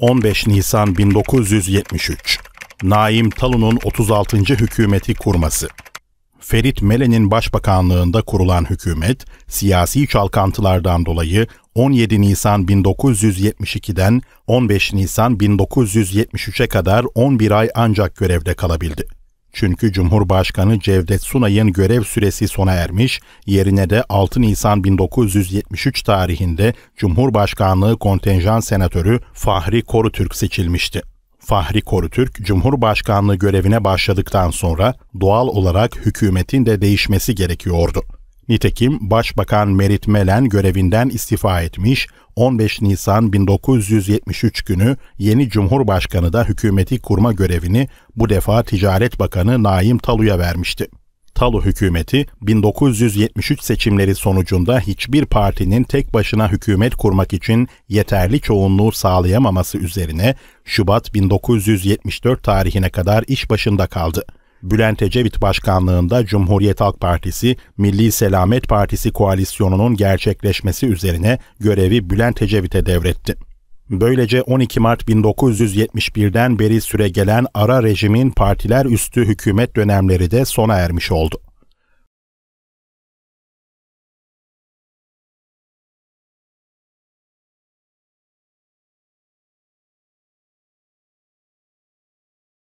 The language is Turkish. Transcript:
15 Nisan 1973 Naim Talun'un 36. hükümeti kurması Ferit Melen'in başbakanlığında kurulan hükümet, siyasi çalkantılardan dolayı 17 Nisan 1972'den 15 Nisan 1973'e kadar 11 ay ancak görevde kalabildi. Çünkü Cumhurbaşkanı Cevdet Sunay'ın görev süresi sona ermiş, yerine de 6 Nisan 1973 tarihinde Cumhurbaşkanlığı kontenjan senatörü Fahri Korutürk seçilmişti. Fahri Korutürk, Cumhurbaşkanlığı görevine başladıktan sonra doğal olarak hükümetin de değişmesi gerekiyordu. Nitekim Başbakan Merit Melen görevinden istifa etmiş, 15 Nisan 1973 günü yeni Cumhurbaşkanı da hükümeti kurma görevini bu defa Ticaret Bakanı Naim Talu'ya vermişti. Talu hükümeti 1973 seçimleri sonucunda hiçbir partinin tek başına hükümet kurmak için yeterli çoğunluğu sağlayamaması üzerine Şubat 1974 tarihine kadar iş başında kaldı. Bülent Ecevit başkanlığında Cumhuriyet Halk Partisi, Milli Selamet Partisi koalisyonunun gerçekleşmesi üzerine görevi Bülent Ecevit'e devretti. Böylece 12 Mart 1971'den beri süregelen ara rejimin partiler üstü hükümet dönemleri de sona ermiş oldu.